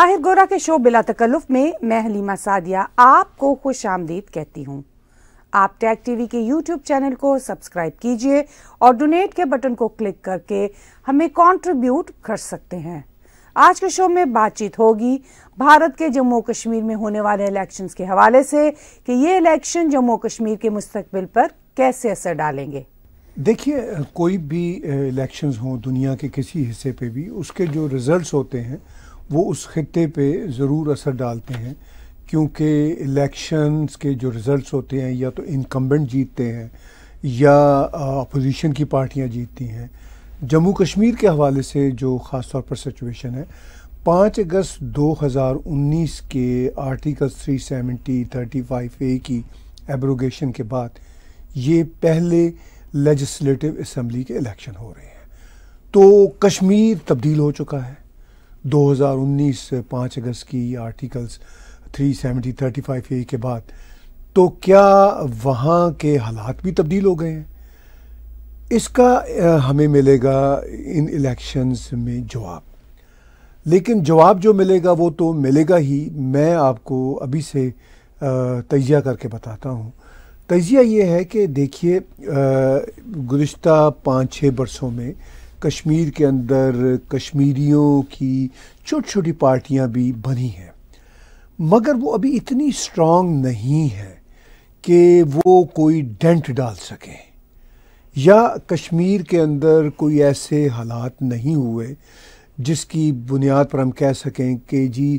ताहिर गोरा के शो बिला तकल्लुफ में मैं हलीमा सादिया आपको खुश आमदीद कहती हूँ आप टैग टीवी के यूट्यूब चैनल को सब्सक्राइब कीजिए और डोनेट के बटन को क्लिक करके हमें कंट्रीब्यूट कर सकते हैं आज के शो में बातचीत होगी भारत के जम्मू कश्मीर में होने वाले इलेक्शन के हवाले से कि ये इलेक्शन जम्मू कश्मीर के मुस्तबिल पर कैसे असर डालेंगे देखिए कोई भी इलेक्शंस हों दुनिया के किसी हिस्से पे भी उसके जो रिजल्ट्स होते हैं वो उस खत्े पे ज़रूर असर डालते हैं क्योंकि इलेक्शंस के जो रिज़ल्ट होते हैं या तो इनकम्बेंट जीतते हैं या अपोजिशन की पार्टियाँ जीतती हैं जम्मू कश्मीर के हवाले से जो ख़ास तौर पर सिचुएशन है पाँच अगस्त 2019 के आर्टिकल 370 35 ए की एब्रोगेशन के बाद ये पहले लेजिस्लेटिव असम्बली के इलेक्शन हो रहे हैं तो कश्मीर तब्दील हो चुका है 2019 5 अगस्त की आर्टिकल्स 370 35 ए के बाद तो क्या वहाँ के हालात भी तब्दील हो गए हैं इसका हमें मिलेगा इन इलेक्शंस में जवाब लेकिन जवाब जो मिलेगा वो तो मिलेगा ही मैं आपको अभी से तजिया करके बताता हूँ तजिया ये है कि देखिए गुज्त पाँच छः बरसों में कश्मीर के अंदर कश्मीरियों की छोटी छोटी पार्टियां भी बनी हैं मगर वो अभी इतनी स्ट्रांग नहीं है कि वो कोई डेंट डाल सकें या कश्मीर के अंदर कोई ऐसे हालात नहीं हुए जिसकी बुनियाद पर हम कह सकें कि जी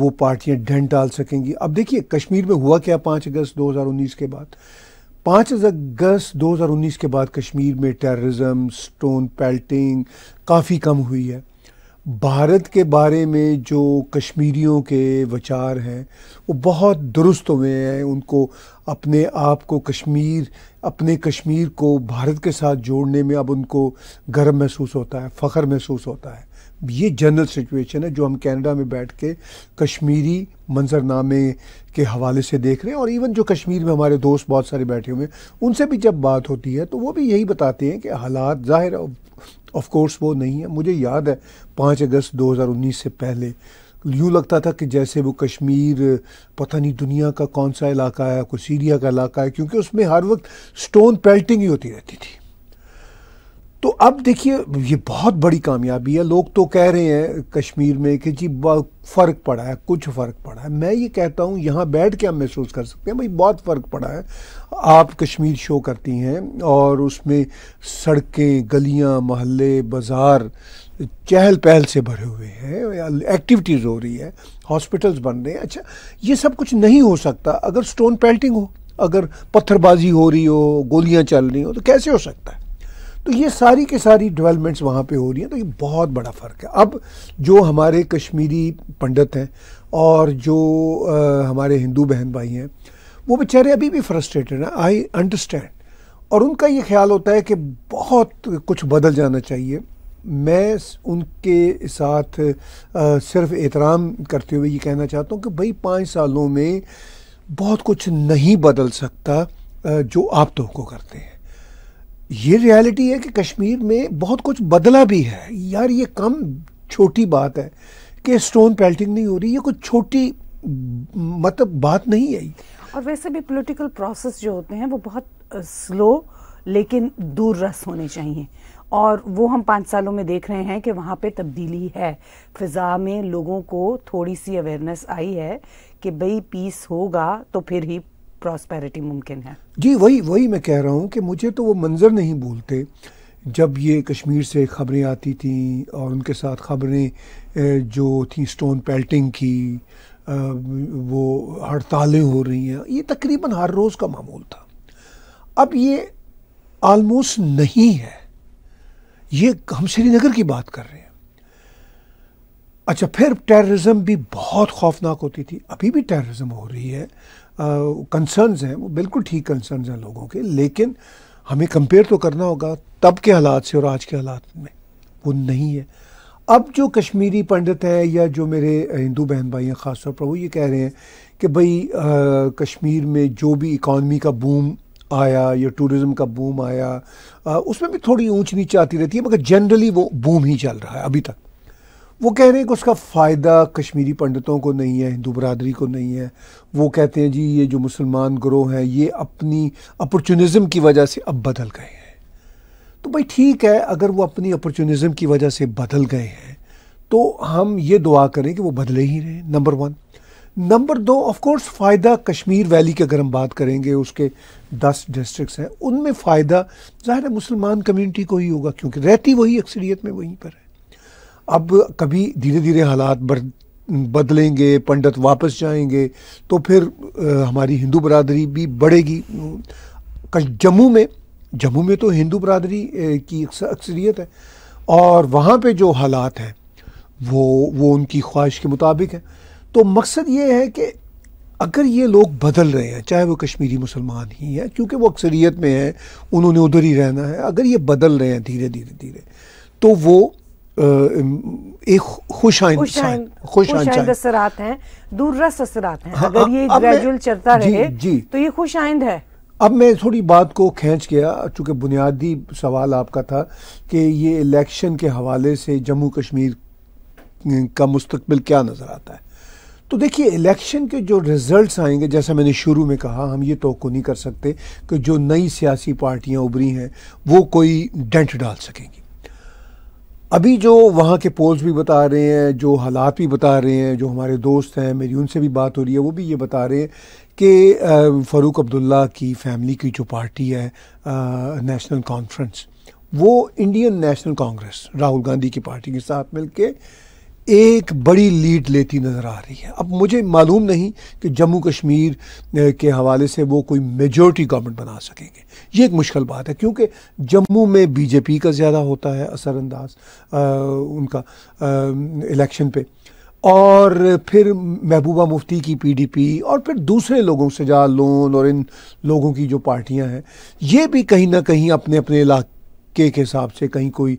वो पार्टियां डेंट डाल सकेंगी अब देखिए कश्मीर में हुआ क्या पाँच अगस्त 2019 के बाद पाँच अगस्त 2019 के बाद कश्मीर में टेररिज्म स्टोन पेल्टिंग काफ़ी कम हुई है भारत के बारे में जो कश्मीरियों के विचार हैं वो बहुत दुरुस्त हुए हैं उनको अपने आप को कश्मीर अपने कश्मीर को भारत के साथ जोड़ने में अब उनको गर्व महसूस होता है फ़ख्र महसूस होता है ये जनरल सिचुएशन है जो हम कनाडा में बैठ के कश्मीरी मंजरनामे के हवाले से देख रहे हैं और इवन जो कश्मीर में हमारे दोस्त बहुत सारे बैठे हुए हैं उनसे भी जब बात होती है तो वो भी यही बताते हैं कि हालात ज़ाहिर ऑफ कोर्स वो नहीं है मुझे याद है पाँच अगस्त 2019 से पहले यूँ लगता था कि जैसे वो कश्मीर पता नहीं दुनिया का कौन सा इलाका है कोई सीरिया का इलाका है क्योंकि उसमें हर वक्त स्टोन पेल्टिंग ही होती रहती थी तो अब देखिए ये बहुत बड़ी कामयाबी है लोग तो कह रहे हैं कश्मीर में कि जी फ़र्क पड़ा है कुछ फ़र्क पड़ा है मैं ये कहता हूँ यहाँ बैठ के हम महसूस कर सकते हैं भाई बहुत फ़र्क पड़ा है आप कश्मीर शो करती हैं और उसमें सड़कें गलियाँ महल्ले बाज़ार चहल पहल से भरे हुए हैं एक्टिविटीज़ हो रही है हॉस्पिटल्स बन रहे हैं अच्छा ये सब कुछ नहीं हो सकता अगर स्टोन पेल्टिंग हो अगर पत्थरबाजी हो रही हो गोलियाँ चल रही हो तो कैसे हो सकता है तो ये सारी के सारी डेवलपमेंट्स वहाँ पे हो रही हैं तो ये बहुत बड़ा फ़र्क है अब जो हमारे कश्मीरी पंडित हैं और जो आ, हमारे हिंदू बहन भाई हैं वो बेचारे अभी भी फ्रस्ट्रेटेड हैं आई अंडरस्टैंड और उनका ये ख्याल होता है कि बहुत कुछ बदल जाना चाहिए मैं उनके साथ आ, सिर्फ एहतराम करते हुए ये कहना चाहता हूँ कि भाई पाँच सालों में बहुत कुछ नहीं बदल सकता जो आप तो करते हैं ये रियलिटी है कि कश्मीर में बहुत कुछ बदला भी है यार ये कम छोटी बात है कि स्टोन पेल्टिंग नहीं हो रही ये कुछ छोटी मतलब बात नहीं है और वैसे भी पॉलिटिकल प्रोसेस जो होते हैं वो बहुत स्लो लेकिन दूर रस होने चाहिए और वो हम पाँच सालों में देख रहे हैं कि वहाँ पे तब्दीली है फिज़ा में लोगों को थोड़ी सी अवेयरनेस आई है कि भाई पीस होगा तो फिर ही प्रॉस्पेरिटी मुमकिन है जी वही वही मैं कह रहा हूँ कि मुझे तो वो मंज़र नहीं भूलते जब ये कश्मीर से खबरें आती थी और उनके साथ खबरें जो थी स्टोन पेल्टिंग की वो हड़तालें हो रही हैं ये तकरीबन हर रोज़ का मामूल था अब ये आलमोस्ट नहीं है ये हम श्रीनगर की बात कर रहे हैं अच्छा फिर टेररिज्म भी बहुत खौफनाक होती थी अभी भी टेररिज्म हो रही है कंसर्न्स हैं वो बिल्कुल ठीक कंसर्न्स हैं लोगों के लेकिन हमें कंपेयर तो करना होगा तब के हालात से और आज के हालात में वो नहीं है अब जो कश्मीरी पंडित हैं या जो मेरे हिंदू बहन भाई हैं ख़ासतौर पर वो ये कह रहे हैं कि भाई कश्मीर में जो भी इकॉनमी का बूम आया या टूरिज़म का बूम आया आ, उसमें भी थोड़ी ऊंच नीच आती रहती है मगर जनरली वो बूम ही चल रहा है अभी तक वो कह रहे हैं कि उसका फ़ायदा कश्मीरी पंडितों को नहीं है हिंदू बरदरी को नहीं है वो कहते हैं जी ये जो मुसलमान ग्रोह हैं ये अपनी अपॉर्चुनिज़म की वजह से अब बदल गए हैं तो भाई ठीक है अगर वो अपनी अपॉर्चुनिज़म की वजह से बदल गए हैं तो हम ये दुआ करें कि वो बदले ही रहें नंबर वन नंबर दो ऑफ कोर्स फ़ायदा कश्मीर वैली की अगर हम बात करेंगे उसके दस डिस्ट्रिक्ट हैं उनमें फ़ायदा ज़ाहिर है मुसलमान कम्यूनिटी को ही होगा क्योंकि रहती वही अक्सरियत में वहीं पर है अब कभी धीरे धीरे हालात बदलेंगे पंडित वापस जाएंगे तो फिर हमारी हिंदू बरदरी भी बढ़ेगी जम्मू में जम्मू में तो हिंदू बरदरी की अक्सरियत है और वहाँ पे जो हालात हैं वो वो उनकी ख्वाहिश के मुताबिक हैं तो मकसद ये है कि अगर ये लोग बदल रहे हैं चाहे वो कश्मीरी मुसलमान ही हैं क्योंकि वो अक्सरियत में हैं उन्होंने उधर ही रहना है अगर ये बदल रहे हैं धीरे धीरे धीरे तो वो एक खुश आइंद असरात हैं दूररस असरात हैं हाँ, अगर ये ग्रेजुअल चलता जी, रहे जी, तो ये खुश आइंद है अब मैं थोड़ी बात को खींच गया चूंकि बुनियादी सवाल आपका था कि ये इलेक्शन के हवाले से जम्मू कश्मीर का मुस्तबिल क्या नज़र आता है तो देखिए इलेक्शन के जो रिज़ल्ट्स आएंगे जैसा मैंने शुरू में कहा हम ये तो नहीं कर सकते कि जो नई सियासी पार्टियाँ उभरी हैं वो कोई डेंट डाल सकेंगी अभी जो वहाँ के पोल्स भी बता रहे हैं जो हालात भी बता रहे हैं जो हमारे दोस्त हैं मेरी उनसे भी बात हो रही है वो भी ये बता रहे हैं कि फ़ारूक अब्दुल्ला की फैमिली की जो पार्टी है नेशनल कॉन्फ्रेंस वो Indian National Congress Rahul Gandhi की पार्टी के साथ मिलके एक बड़ी लीड लेती नज़र आ रही है अब मुझे मालूम नहीं कि जम्मू कश्मीर के हवाले से वो कोई मेजोरिटी गवर्नमेंट बना सकेंगे ये एक मुश्किल बात है क्योंकि जम्मू में बीजेपी का ज़्यादा होता है असरानंदाज उनका इलेक्शन पे और फिर महबूबा मुफ्ती की पीडीपी और फिर दूसरे लोगों से जा लोन और इन लोगों की जो पार्टियां हैं ये भी कहीं ना कहीं अपने अपने इलाके के हिसाब से कहीं कोई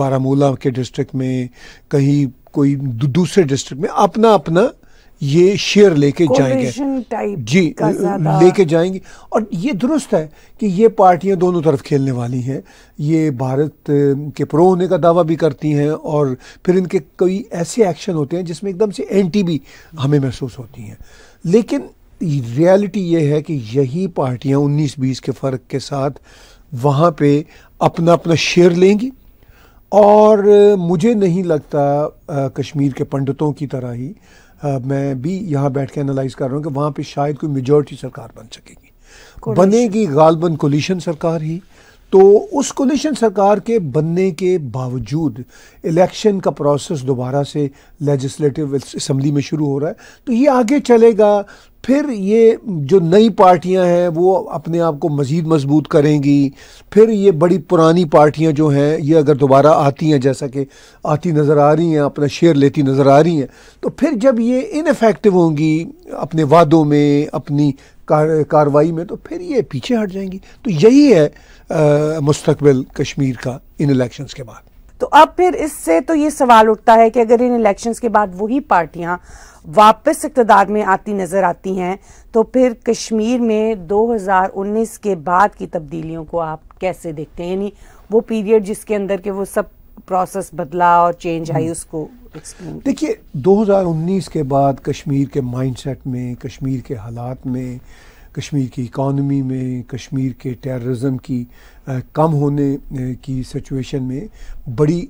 बारामूला के डिस्ट्रिक्ट में कहीं कोई दूसरे डिस्ट्रिक्ट में अपना अपना ये शेयर लेके जाएंगे जी लेके जाएंगी और ये दुरुस्त है कि ये पार्टियां दोनों तरफ खेलने वाली हैं ये भारत के प्रो होने का दावा भी करती हैं और फिर इनके कई ऐसे एक्शन होते हैं जिसमें एकदम से एंटी भी हमें महसूस होती हैं लेकिन रियलिटी ये है कि यही पार्टियां 19-20 के फ़र्क के साथ वहाँ पे अपना अपना शेयर लेंगी और मुझे नहीं लगता आ, कश्मीर के पंडितों की तरह ही आ, मैं भी यहाँ बैठ के एनालाइज कर रहा हूँ कि वहाँ पे शायद कोई मेजोरिटी सरकार बन सकेगी बनेगी गालबन कोलिशन सरकार ही तो उस कोलिशन सरकार के बनने के बावजूद इलेक्शन का प्रोसेस दोबारा से लेजिस्लेटिव असम्बली में शुरू हो रहा है तो ये आगे चलेगा फिर ये जो नई पार्टियां हैं वो अपने आप को मज़ीद मजबूत करेंगी फिर ये बड़ी पुरानी पार्टियां जो हैं ये अगर दोबारा आती हैं जैसा कि आती नज़र आ रही हैं अपना शेयर लेती नज़र आ रही हैं तो फिर जब ये इनफेक्टिव होंगी अपने वादों में अपनी कार, कार्रवाई में तो फिर ये पीछे हट जाएंगी तो यही है मुस्तबिल कश्मीर का इन इलेक्शन के बाद तो अब फिर इससे तो ये सवाल उठता है कि अगर इन इलेक्शंस के बाद वही पार्टियां वापस इकतदार में आती नज़र आती हैं तो फिर कश्मीर में 2019 के बाद की तब्दीलियों को आप कैसे देखते हैं यानी वो पीरियड जिसके अंदर के वो सब प्रोसेस बदला और चेंज आई हम्म। उसको देखिए 2019 के बाद कश्मीर के माइंडसेट में कश्मीर के हालात में कश्मीर की इकॉनमी में कश्मीर के टेररिज्म की आ, कम होने की सिचुएशन में बड़ी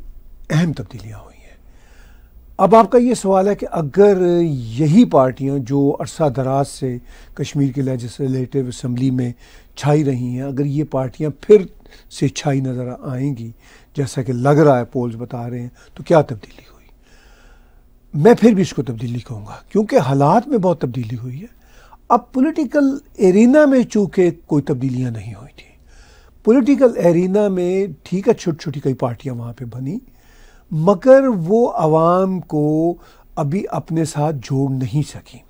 अहम तब्दीलियाँ हुई हैं अब आपका ये सवाल है कि अगर यही पार्टियाँ जो अरसा दराज से कश्मीर के लेजिस्लेटिव असम्बली में छाई रही हैं अगर ये पार्टियाँ फिर से छाई नज़र आएंगी जैसा कि लग रहा है पोल्स बता रहे हैं तो क्या तब्दीली हुई मैं फिर भी इसको तब्दीली कहूँगा क्योंकि हालात में बहुत तब्दीली हुई है अब पॉलिटिकल एरिना में चूँकि कोई तब्दीलियाँ नहीं हुई थी पॉलिटिकल एरिना में ठीक है छोटी छोटी कई पार्टियाँ वहाँ पे बनी मगर वो आवाम को अभी अपने साथ जोड़ नहीं सकी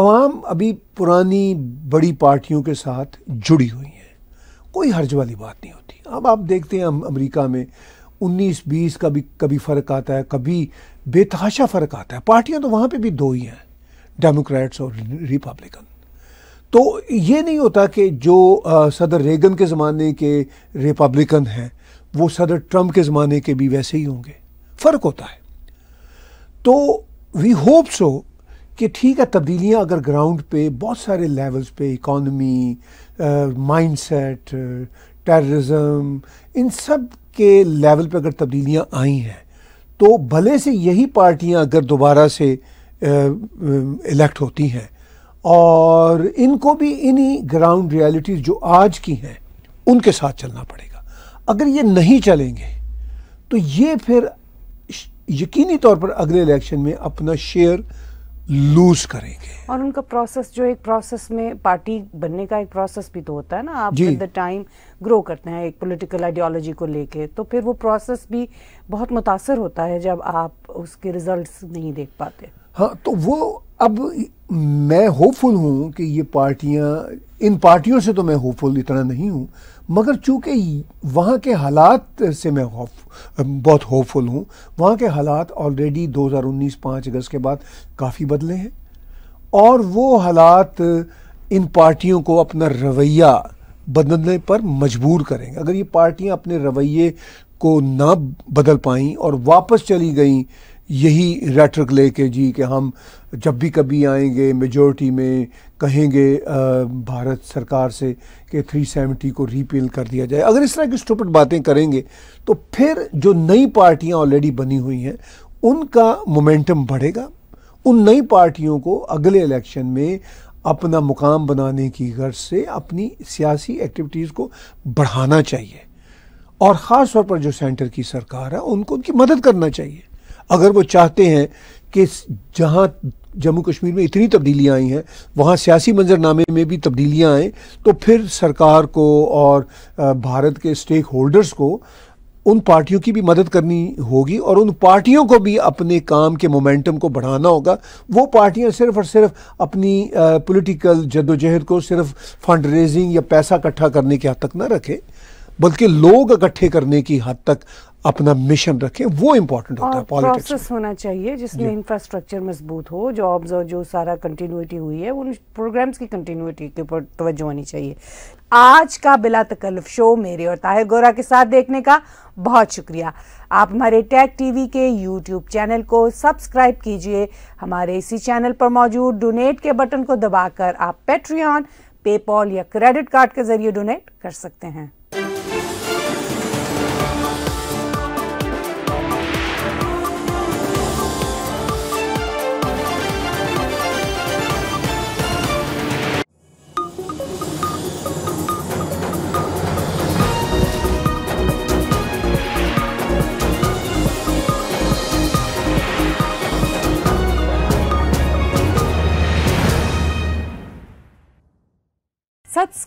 आवाम अभी पुरानी बड़ी पार्टियों के साथ जुड़ी हुई है कोई हर्ज वाली बात नहीं होती अब आप देखते हैं हम अमरीका में 19-20 का भी कभी फ़र्क आता है कभी बेतहाशा फ़र्क आता है पार्टियां तो वहाँ पे भी दो ही हैं डेमोक्रेट्स और रिपब्लिकन तो ये नहीं होता कि जो आ, सदर रेगन के ज़माने के रिपब्लिकन हैं वो सदर ट्रम्प के ज़माने के भी वैसे ही होंगे फ़र्क होता है तो वी होप सो कि ठीक है तब्दीलियां अगर ग्राउंड पे बहुत सारे लेवल्स पे इकॉनमी माइंडसेट टेररिज्म इन सब के लेवल पे अगर तब्दीलियां आई हैं तो भले से यही पार्टियां अगर दोबारा से इलेक्ट होती हैं और इनको भी इन्हीं ग्राउंड रियलिटीज़ जो आज की हैं उनके साथ चलना पड़ेगा अगर ये नहीं चलेंगे तो ये फिर यकीनी तौर पर अगले इलेक्शन में अपना शेयर लूज करेंगे और उनका प्रोसेस जो एक प्रोसेस में पार्टी बनने का एक प्रोसेस भी तो होता है ना आप द टाइम ग्रो करते हैं एक पॉलिटिकल आइडियोलॉजी को लेके तो फिर वो प्रोसेस भी बहुत मुतासर होता है जब आप उसके रिजल्ट्स नहीं देख पाते हाँ तो वो अब मैं होपफुल हूँ कि ये पार्टियाँ इन पार्टियों से तो मैं होपफुल इतना नहीं हूँ मगर चूंकि वहाँ के हालात से मैं होप बहुत होपफुल हूँ वहाँ के हालात ऑलरेडी 2019 पाँच अगस्त के बाद काफ़ी बदले हैं और वो हालात इन पार्टियों को अपना रवैया बदलने पर मजबूर करेंगे अगर ये पार्टियाँ अपने रवैये को ना बदल पाई और वापस चली गई यही रेटरक लेके जी कि हम जब भी कभी आएंगे मेजोरिटी में कहेंगे भारत सरकार से कि 370 को रीपेल कर दिया जाए अगर इस तरह की स्टूपिट बातें करेंगे तो फिर जो नई पार्टियां ऑलरेडी बनी हुई हैं उनका मोमेंटम बढ़ेगा उन नई पार्टियों को अगले इलेक्शन में अपना मुकाम बनाने की गर्ज से अपनी सियासी एक्टिविटीज़ को बढ़ाना चाहिए और ख़ास तौर पर जो सेंटर की सरकार है उनको उनकी मदद करना चाहिए अगर वो चाहते हैं कि जहाँ जम्मू कश्मीर में इतनी तब्दीलियाँ आई हैं वहाँ सियासी मंजरनामे में भी तब्दीलियाँ आएँ तो फिर सरकार को और भारत के स्टेक होल्डर्स को उन पार्टियों की भी मदद करनी होगी और उन पार्टियों को भी अपने काम के मोमेंटम को बढ़ाना होगा वो पार्टियां सिर्फ और सिर्फ अपनी पॉलिटिकल जद्दोजहद को सिर्फ फंड रेजिंग या पैसा इकट्ठा करने की हद तक ना रखें बल्कि लोग इकट्ठे करने की हद तक अपना मिशन रखें वो इम्पोर्टेंट होता है पॉलिटिक्स प्रोसेस होना चाहिए जिसमें इंफ्रास्ट्रक्चर मजबूत हो जॉब्स और जो सारा कंटिन्यूटी हुई है उन प्रोग्राम्स की कंटिन्यूटी के ऊपर तवज्जो होनी चाहिए आज का बिला तकल्फ शो मेरे और ताहिर गोरा के साथ देखने का बहुत शुक्रिया आप हमारे टैग टीवी के यूट्यूब चैनल को सब्सक्राइब कीजिए हमारे इसी चैनल पर मौजूद डोनेट के बटन को दबाकर आप पेट्रियन पेपॉल या क्रेडिट कार्ड के जरिए डोनेट कर सकते हैं